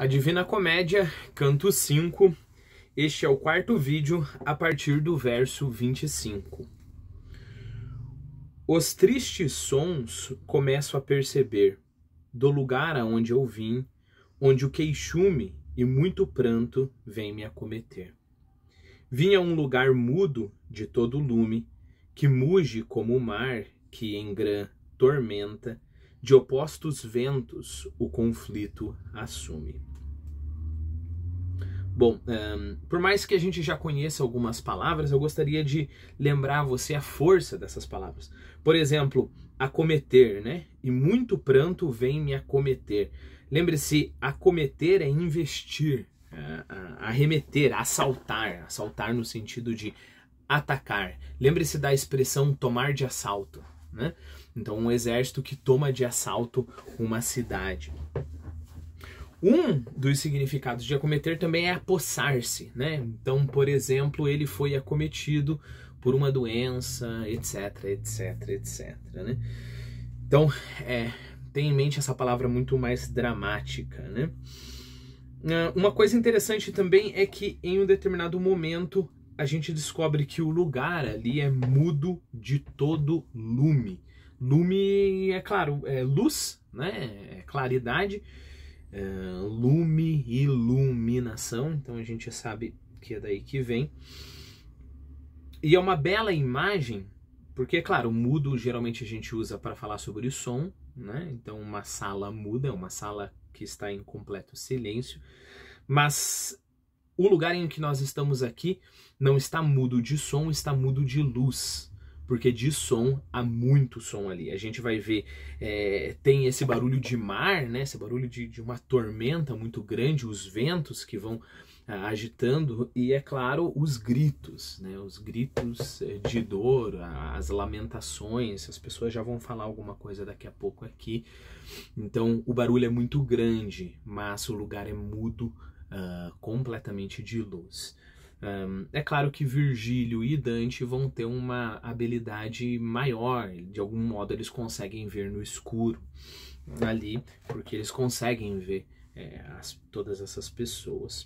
A Divina Comédia, canto 5. Este é o quarto vídeo a partir do verso 25. Os tristes sons começo a perceber do lugar aonde eu vim, onde o queixume e muito pranto vem me acometer. Vim a um lugar mudo de todo lume, que muge como o mar que em grã tormenta de opostos ventos o conflito assume. Bom, um, por mais que a gente já conheça algumas palavras, eu gostaria de lembrar você a força dessas palavras. Por exemplo, acometer, né? E muito pranto vem me acometer. Lembre-se, acometer é investir, arremeter, assaltar, assaltar no sentido de atacar. Lembre-se da expressão tomar de assalto, né? Então, um exército que toma de assalto uma cidade. Um dos significados de acometer também é apossar-se, né? Então, por exemplo, ele foi acometido por uma doença, etc, etc, etc, né? Então, é, tem em mente essa palavra muito mais dramática, né? Ah, uma coisa interessante também é que em um determinado momento a gente descobre que o lugar ali é mudo de todo lume. Lume é claro, é luz, né? É claridade, é lume, iluminação. Então a gente sabe que é daí que vem. E é uma bela imagem, porque, é claro, mudo geralmente a gente usa para falar sobre o som, né? Então uma sala muda, é uma sala que está em completo silêncio. Mas o lugar em que nós estamos aqui não está mudo de som, está mudo de luz porque de som há muito som ali. A gente vai ver, é, tem esse barulho de mar, né? Esse barulho de, de uma tormenta muito grande, os ventos que vão ah, agitando e é claro os gritos, né? Os gritos eh, de dor, as lamentações, as pessoas já vão falar alguma coisa daqui a pouco aqui. Então o barulho é muito grande, mas o lugar é mudo, ah, completamente de luz. Um, é claro que Virgílio e Dante vão ter uma habilidade maior, de algum modo eles conseguem ver no escuro ali, porque eles conseguem ver é, as, todas essas pessoas.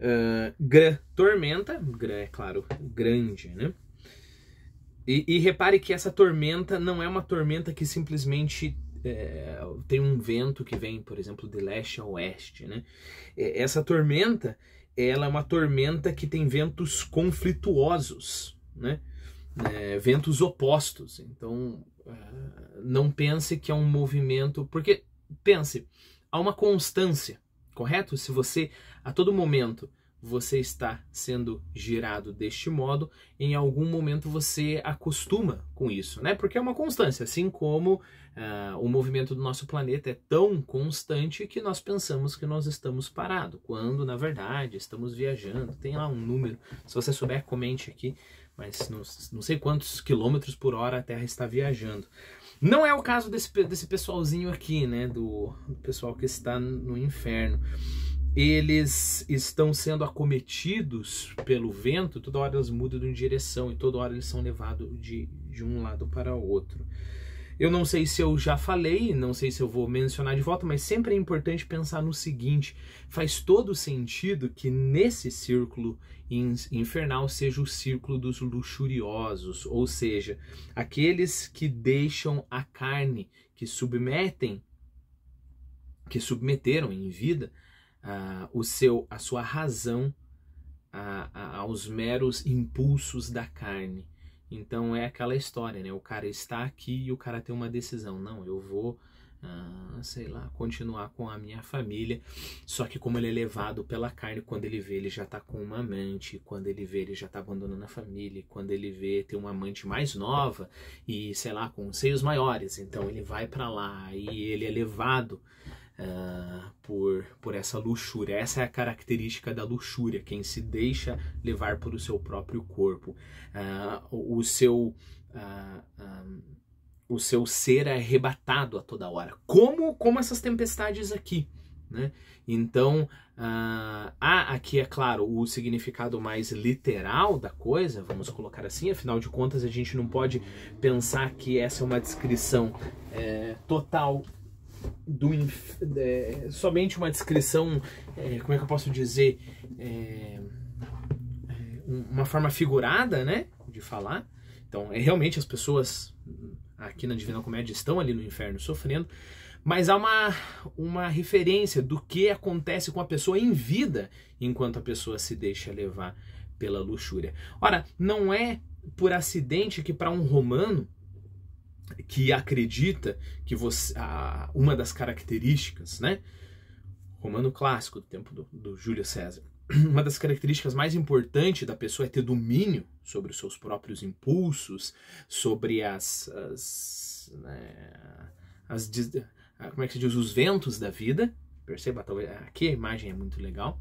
Uh, gra, tormenta, gra, é claro, grande, né? E, e, repare que essa tormenta não é uma tormenta que simplesmente é, tem um vento que vem, por exemplo, de leste a oeste, né? Essa tormenta ela é uma tormenta que tem ventos conflituosos, né? É, ventos opostos. Então, é, não pense que é um movimento, porque pense, há uma constância, correto? Se você a todo momento você está sendo girado deste modo, em algum momento você acostuma com isso, né? Porque é uma constância, assim como uh, o movimento do nosso planeta é tão constante que nós pensamos que nós estamos parados, quando na verdade estamos viajando. Tem lá um número, se você souber, comente aqui, mas não, não sei quantos quilômetros por hora a Terra está viajando. Não é o caso desse, desse pessoalzinho aqui, né? Do, do pessoal que está no inferno eles estão sendo acometidos pelo vento, toda hora eles mudam de direção e toda hora eles são levados de, de um lado para o outro. Eu não sei se eu já falei, não sei se eu vou mencionar de volta, mas sempre é importante pensar no seguinte: faz todo sentido que nesse círculo infernal seja o círculo dos luxuriosos, ou seja, aqueles que deixam a carne, que submetem, que submeteram em vida ah, o seu, a sua razão a, a, aos meros impulsos da carne. Então é aquela história, né? O cara está aqui e o cara tem uma decisão. Não, eu vou, ah, sei lá, continuar com a minha família. Só que como ele é levado pela carne, quando ele vê, ele já está com uma amante. Quando ele vê, ele já está abandonando a família. Quando ele vê, tem uma amante mais nova e, sei lá, com seios maiores. Então ele vai para lá e ele é levado uh, por, por essa luxúria. Essa é a característica da luxúria, quem se deixa levar por o seu próprio corpo. Uh, o seu. Uh, ah, um, o seu ser é arrebatado a toda hora, como como essas tempestades aqui, né? Então há aqui é claro o significado mais literal da coisa, vamos colocar assim. Afinal de contas a gente não pode pensar que essa é uma descrição é, total do é, somente uma descrição, é, como é que eu posso dizer, é, é uma forma figurada, né, de falar. Então, é realmente as pessoas aqui na Divina Comédia estão ali no inferno sofrendo, mas há uma, uma referência do que acontece com a pessoa em vida enquanto a pessoa se deixa levar pela luxúria. Ora, não é por acidente que para um romano que acredita que você, a, uma das características, né? Romano clássico do tempo do, do Júlio César. Uma das características mais importantes da pessoa é ter domínio sobre os seus próprios impulsos, sobre as, as, né, as como é que se diz, os ventos da vida. Perceba, talvez aqui a imagem é muito legal.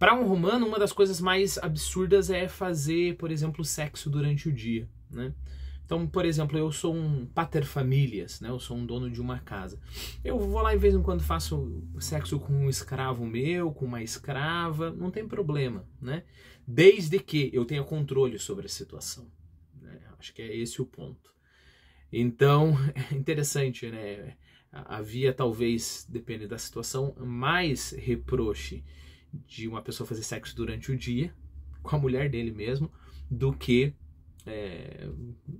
Para um romano, uma das coisas mais absurdas é fazer, por exemplo, sexo durante o dia, né? Então, por exemplo, eu sou um pater familias, né? Eu sou um dono de uma casa. Eu vou lá de vez em quando faço sexo com um escravo meu, com uma escrava, não tem problema, né? Desde que eu tenha controle sobre a situação. Né? Acho que é esse o ponto. Então, é interessante, né? Havia talvez, depende da situação, mais reproche de uma pessoa fazer sexo durante o dia com a mulher dele mesmo do que é,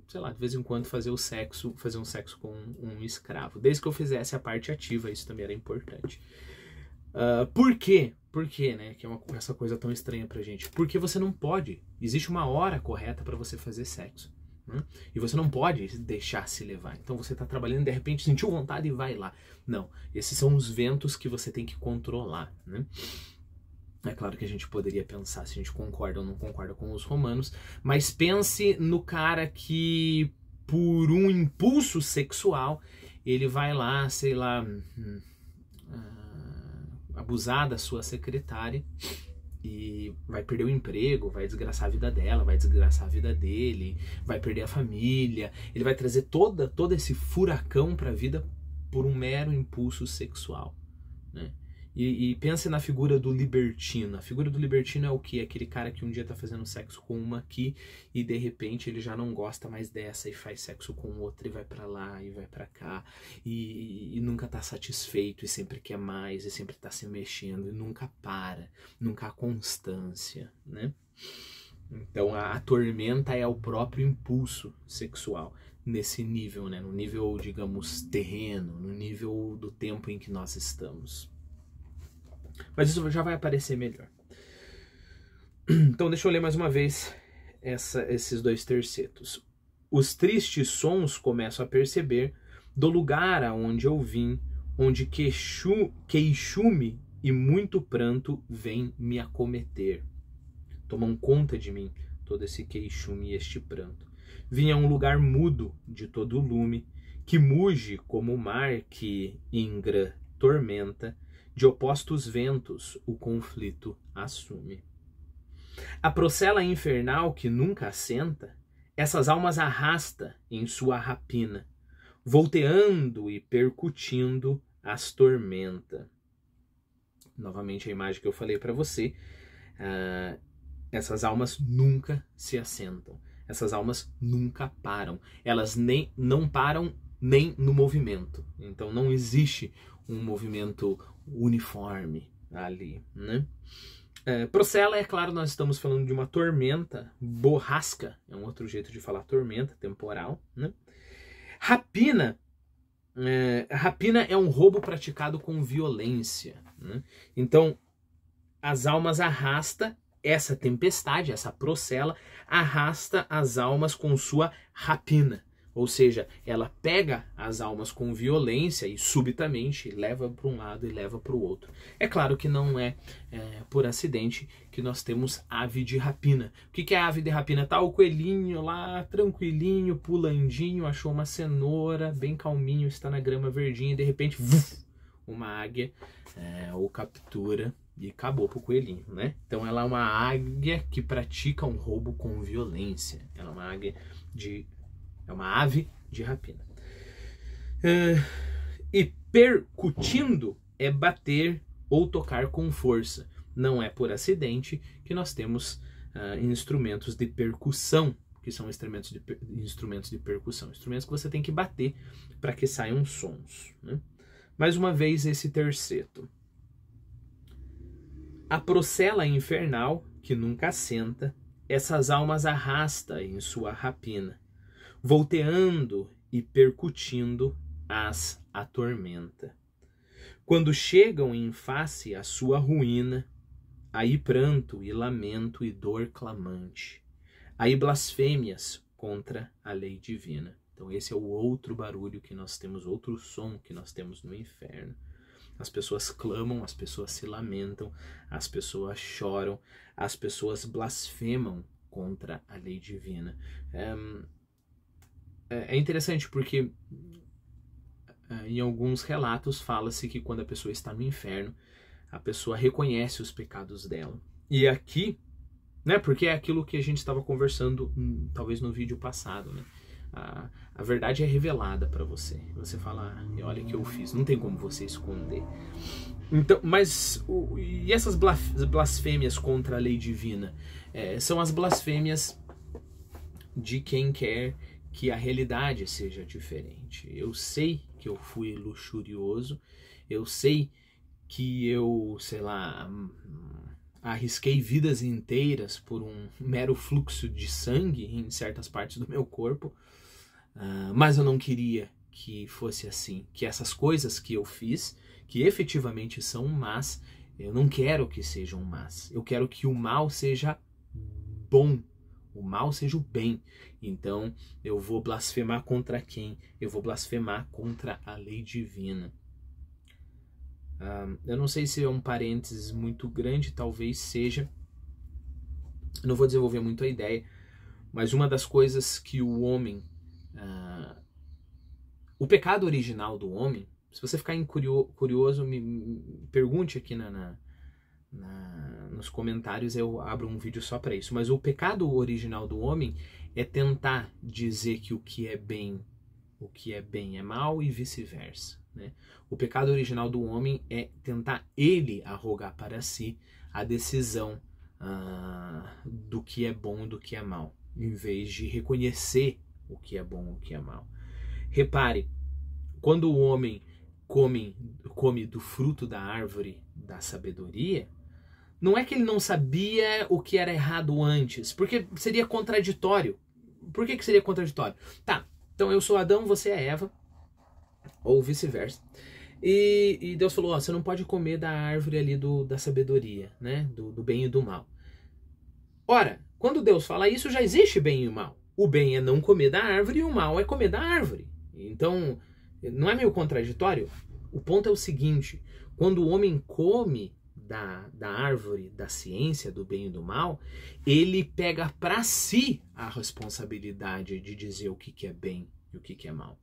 sei lá, de vez em quando fazer o sexo, fazer um sexo com um escravo. Desde que eu fizesse a parte ativa, isso também era importante. Uh, por quê? Por quê, né? Que é uma, essa coisa tão estranha pra gente. Porque você não pode. Existe uma hora correta para você fazer sexo. Né? E você não pode deixar se levar. Então você tá trabalhando de repente sentiu vontade e vai lá. Não. Esses são os ventos que você tem que controlar, né? É claro que a gente poderia pensar se a gente concorda ou não concorda com os romanos, mas pense no cara que, por um impulso sexual, ele vai lá, sei lá, hum, ah, abusar da sua secretária e vai perder o emprego, vai desgraçar a vida dela, vai desgraçar a vida dele, vai perder a família. Ele vai trazer toda todo esse furacão para a vida por um mero impulso sexual, né? E, e, pense na figura do libertino. A figura do libertino é o que? aquele cara que um dia tá fazendo sexo com uma aqui e de repente ele já não gosta mais dessa e faz sexo com outra e vai para lá e vai para cá e, e, nunca tá satisfeito e sempre quer mais e sempre tá se mexendo e nunca para, nunca há constância, né? Então a, a tormenta é o próprio impulso sexual nesse nível, né? No nível, digamos, terreno, no nível do tempo em que nós estamos. Mas isso já vai aparecer melhor. Então deixa eu ler mais uma vez essa, esses dois tercetos. Os tristes sons começo a perceber do lugar aonde eu vim, onde queixu, queixume e muito pranto vem me acometer. Tomam conta de mim todo esse queixume e este pranto. Vim a um lugar mudo de todo lume, que muge como o mar que, ingra, tormenta, de opostos ventos, o conflito assume. A procela infernal que nunca assenta, essas almas arrasta em sua rapina, volteando e percutindo as tormenta. Novamente a imagem que eu falei para você, uh, essas almas nunca se assentam, essas almas nunca param, elas nem não param nem no movimento. Então não existe um movimento uniforme ali, né? É, Procela, é claro, nós estamos falando de uma tormenta, borrasca, é um outro jeito de falar tormenta, temporal, né? Rapina, é, rapina é um roubo praticado com violência, né? Então, as almas arrasta essa tempestade, essa procela, arrasta as almas com sua rapina. Ou seja, ela pega as almas com violência e subitamente leva para um lado e leva para o outro. É claro que não é, é, por acidente que nós temos ave de rapina. O que, que é ave de rapina? Tá o coelhinho lá, tranquilinho, pulandinho, achou uma cenoura, bem calminho, está na grama verdinha, e de repente, vuf, uma águia é, o captura e acabou pro coelhinho, né? Então ela é uma águia que pratica um roubo com violência. Ela é uma águia de é uma ave de rapina. Uh, e percutindo é bater ou tocar com força. Não é por acidente que nós temos uh, instrumentos de percussão, que são instrumentos de, instrumentos de percussão, instrumentos que você tem que bater para que saiam sons. Né? Mais uma vez, esse terceto. A procela infernal, que nunca senta, essas almas arrasta em sua rapina volteando e percutindo as atormenta. Quando chegam em face à sua ruína, aí pranto e lamento e dor clamante, aí blasfêmias contra a lei divina. Então esse é o outro barulho que nós temos, outro som que nós temos no inferno. As pessoas clamam, as pessoas se lamentam, as pessoas choram, as pessoas blasfemam contra a lei divina. Ehm, é, é interessante porque é, em alguns relatos fala-se que quando a pessoa está no inferno, a pessoa reconhece os pecados dela. E aqui, né, porque é aquilo que a gente estava conversando, hum, talvez no vídeo passado, né? A, a verdade é revelada para você. Você fala, ah, olha o que eu fiz, não tem como você esconder. Então, mas o, e essas blasfêmias contra a lei divina? É, são as blasfêmias de quem quer que a realidade seja diferente. Eu sei que eu fui luxurioso, eu sei que eu, sei lá, arrisquei vidas inteiras por um mero fluxo de sangue em certas partes do meu corpo, uh, mas eu não queria que fosse assim, que essas coisas que eu fiz, que efetivamente são más, eu não quero que sejam más, eu quero que o mal seja bom o mal seja o bem. Então eu vou blasfemar contra quem? Eu vou blasfemar contra a lei divina. Ah, eu não sei se é um parênteses muito grande, talvez seja. não vou desenvolver muito a ideia, mas uma das coisas que o homem. Ah, o pecado original do homem, se você ficar curioso, me, me pergunte aqui na, na na, nos comentários eu abro um vídeo só para isso. Mas o pecado original do homem é tentar dizer que o que é bem, o que é bem é mal e vice-versa. Né? O pecado original do homem é tentar ele arrogar para si a decisão ah, do que é bom e do que é mal, em vez de reconhecer o que é bom e o que é mal. Repare, quando o homem come, come do fruto da árvore da sabedoria, não é que ele não sabia o que era errado antes, porque seria contraditório. Por que, que seria contraditório? Tá, então eu sou Adão, você é Eva, ou vice-versa. E, e, Deus falou: ó, você não pode comer da árvore ali do, da sabedoria, né? Do, do bem e do mal. Ora, quando Deus fala isso, já existe bem e mal. O bem é não comer da árvore e o mal é comer da árvore. Então, não é meio contraditório? O ponto é o seguinte: quando o homem come da, da árvore da ciência, do bem e do mal, ele pega para si a responsabilidade de dizer o que, que é bem e o que, que é mal.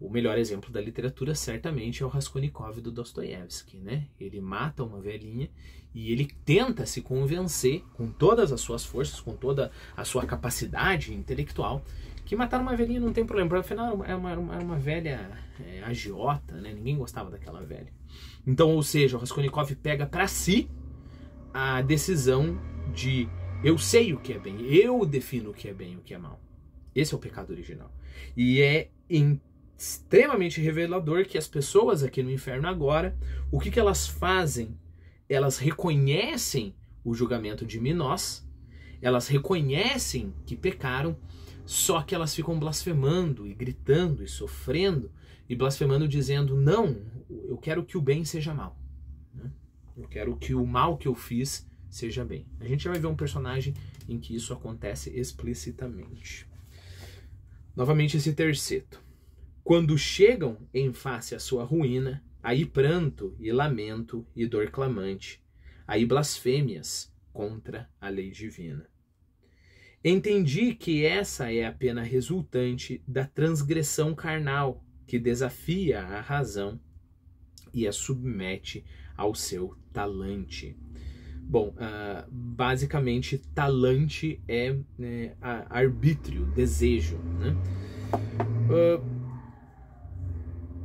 O melhor exemplo da literatura certamente é o Raskolnikov do Dostoiévski, né? Ele mata uma velhinha e ele tenta se convencer com todas as suas forças, com toda a sua capacidade intelectual, que matar uma velhinha não tem problema, afinal era é uma, é é uma velha é, agiota, né? Ninguém gostava daquela velha. Então, ou seja, o Raskolnikov pega para si a decisão de eu sei o que é bem, eu defino o que é bem e o que é mal. Esse é o pecado original. E é extremamente revelador que as pessoas aqui no inferno agora, o que, que elas fazem? Elas reconhecem o julgamento de Minós, elas reconhecem que pecaram, só que elas ficam blasfemando e gritando e sofrendo e blasfemando dizendo: Não, eu quero que o bem seja mal. Né? Eu quero que o mal que eu fiz seja bem. A gente já vai ver um personagem em que isso acontece explicitamente. Novamente esse terceto. Quando chegam em face à sua ruína, aí pranto e lamento e dor clamante, aí blasfêmias contra a lei divina. Entendi que essa é a pena resultante da transgressão carnal que desafia a razão e a submete ao seu talante. Bom, uh, basicamente, talante é né, arbítrio, desejo. Né? Uh,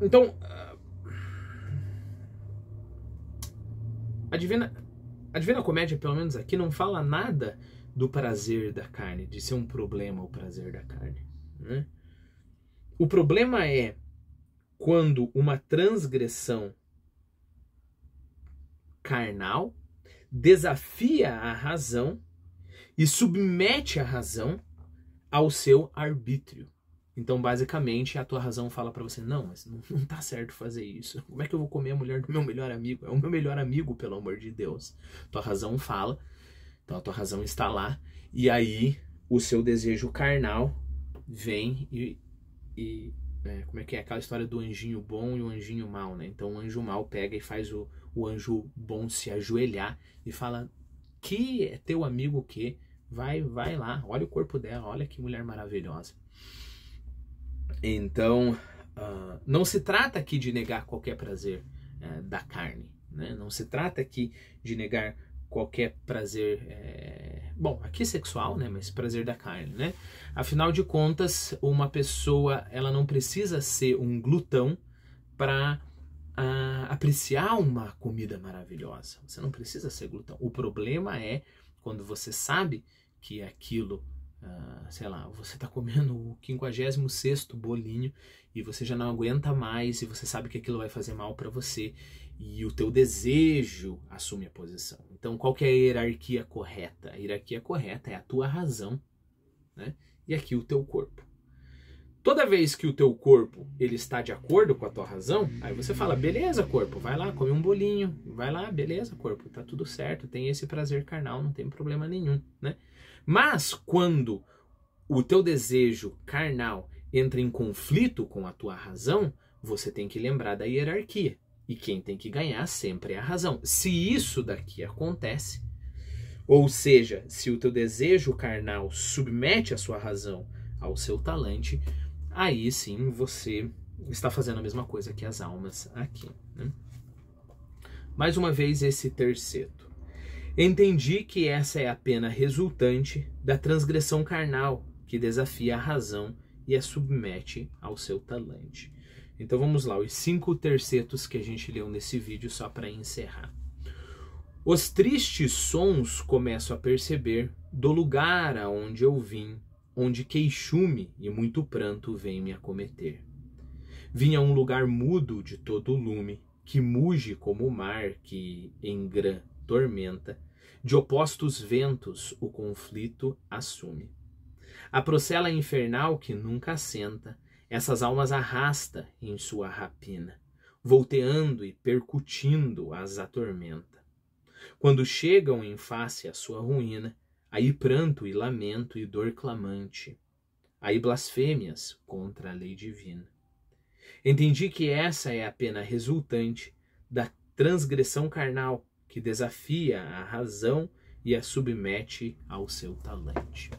então, uh, a, Divina, a Divina Comédia, pelo menos aqui, não fala nada do prazer da carne, de ser um problema o prazer da carne. Né? O problema é quando uma transgressão carnal desafia a razão e submete a razão ao seu arbítrio. Então, basicamente, a tua razão fala para você: não, mas não, não tá certo fazer isso. Como é que eu vou comer a mulher do meu melhor amigo? É o meu melhor amigo, pelo amor de Deus. Tua razão fala, então a tua razão está lá, e aí o seu desejo carnal vem e, e é, como é que é aquela história do anjinho bom e o anjinho mal, né? Então o anjo mal pega e faz o, o anjo bom se ajoelhar e fala: Que é teu amigo que? Vai, vai lá, olha o corpo dela, olha que mulher maravilhosa. Então, uh, não se trata aqui de negar qualquer prazer uh, da carne, né? Não se trata aqui de negar qualquer prazer, é, bom, aqui é sexual, né, mas prazer da carne, né? Afinal de contas, uma pessoa, ela não precisa ser um glutão para ah, apreciar uma comida maravilhosa. Você não precisa ser glutão. O problema é quando você sabe que aquilo, ah, sei lá, você está comendo o 56 bolinho e você já não aguenta mais e você sabe que aquilo vai fazer mal para você e o teu desejo assume a posição. Então, qual que é a hierarquia correta? A hierarquia correta é a tua razão, né? E aqui o teu corpo. Toda vez que o teu corpo ele está de acordo com a tua razão, aí você fala: "Beleza, corpo, vai lá, come um bolinho, vai lá, beleza, corpo, tá tudo certo, tem esse prazer carnal, não tem problema nenhum", né? Mas quando o teu desejo carnal entra em conflito com a tua razão, você tem que lembrar da hierarquia. E quem tem que ganhar sempre é a razão. Se isso daqui acontece, ou seja, se o teu desejo carnal submete a sua razão ao seu talante, aí sim você está fazendo a mesma coisa que as almas aqui. Né? Mais uma vez, esse terceto. Entendi que essa é a pena resultante da transgressão carnal que desafia a razão e a submete ao seu talante. Então vamos lá, os cinco tercetos que a gente leu nesse vídeo só para encerrar. Os tristes sons começo a perceber do lugar aonde eu vim, onde queixume e muito pranto vem me acometer. Vim a um lugar mudo de todo lume, que muge como o mar que em grã tormenta, de opostos ventos o conflito assume. A procela infernal que nunca assenta, essas almas arrasta em sua rapina, volteando e percutindo as atormenta. Quando chegam em face à sua ruína, aí pranto e lamento e dor clamante, aí blasfêmias contra a lei divina. Entendi que essa é a pena resultante da transgressão carnal que desafia a razão e a submete ao seu talante.